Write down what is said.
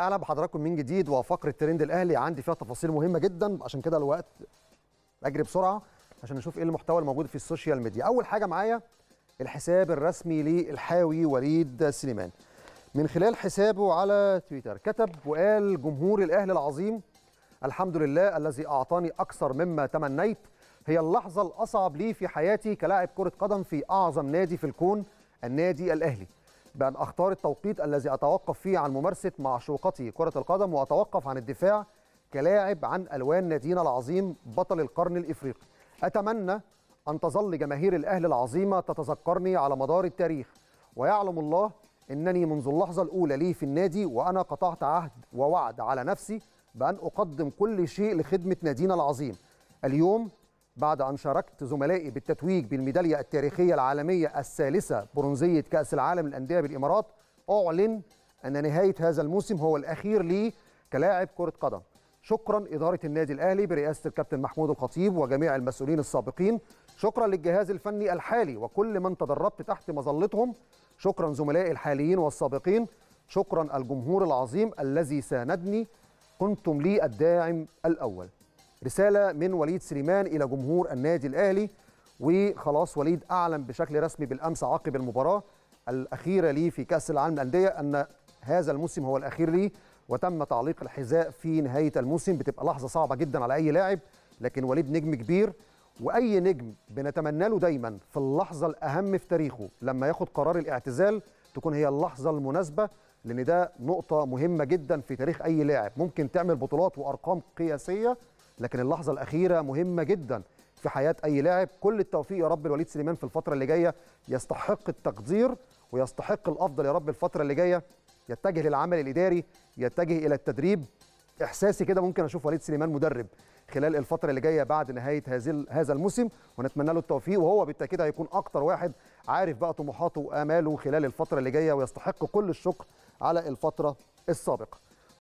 اهلا بحضراتكم من جديد وفقره ترند الاهلي عندي فيها تفاصيل مهمه جدا عشان كده الوقت اجري بسرعه عشان نشوف ايه المحتوى الموجود في السوشيال ميديا اول حاجه معايا الحساب الرسمي للحاوي وليد سليمان من خلال حسابه على تويتر كتب وقال جمهور الاهلي العظيم الحمد لله الذي اعطاني اكثر مما تمنيت هي اللحظه الاصعب لي في حياتي كلاعب كره قدم في اعظم نادي في الكون النادي الاهلي بأن أختار التوقيت الذي أتوقف فيه عن ممارسة معشوقتي كرة القدم وأتوقف عن الدفاع كلاعب عن ألوان نادينا العظيم بطل القرن الإفريقي أتمنى أن تظل جماهير الأهلي العظيمة تتذكرني على مدار التاريخ ويعلم الله أنني منذ اللحظة الأولى لي في النادي وأنا قطعت عهد ووعد على نفسي بأن أقدم كل شيء لخدمة نادينا العظيم اليوم بعد أن شاركت زملائي بالتتويج بالميدالية التاريخية العالمية الثالثة برونزية كأس العالم للأندية بالإمارات أعلن أن نهاية هذا الموسم هو الأخير لي كلاعب كرة قدم شكرا إدارة النادي الأهلي برئاسة الكابتن محمود الخطيب وجميع المسؤولين السابقين شكرا للجهاز الفني الحالي وكل من تدربت تحت مظلتهم شكرا زملائي الحاليين والسابقين شكرا الجمهور العظيم الذي ساندني كنتم لي الداعم الأول رسالة من وليد سليمان إلى جمهور النادي الأهلي وخلاص وليد أعلن بشكل رسمي بالأمس عقب المباراة الأخيرة ليه في كأس العالم للأندية أن هذا الموسم هو الأخير ليه وتم تعليق الحذاء في نهاية الموسم بتبقى لحظة صعبة جدا على أي لاعب لكن وليد نجم كبير وأي نجم بنتمنى له دايما في اللحظة الأهم في تاريخه لما ياخد قرار الاعتزال تكون هي اللحظة المناسبة لأن ده نقطة مهمة جدا في تاريخ أي لاعب ممكن تعمل بطولات وأرقام قياسية لكن اللحظه الاخيره مهمه جدا في حياه اي لاعب كل التوفيق يا رب لوليد سليمان في الفتره اللي جايه يستحق التقدير ويستحق الافضل يا رب الفتره اللي جايه يتجه للعمل الاداري يتجه الى التدريب احساسي كده ممكن اشوف وليد سليمان مدرب خلال الفتره اللي جايه بعد نهايه هذه هذا الموسم ونتمنى له التوفيق وهو بالتاكيد هيكون اكتر واحد عارف بقى طموحاته واماله خلال الفتره اللي جايه ويستحق كل الشكر على الفتره السابقه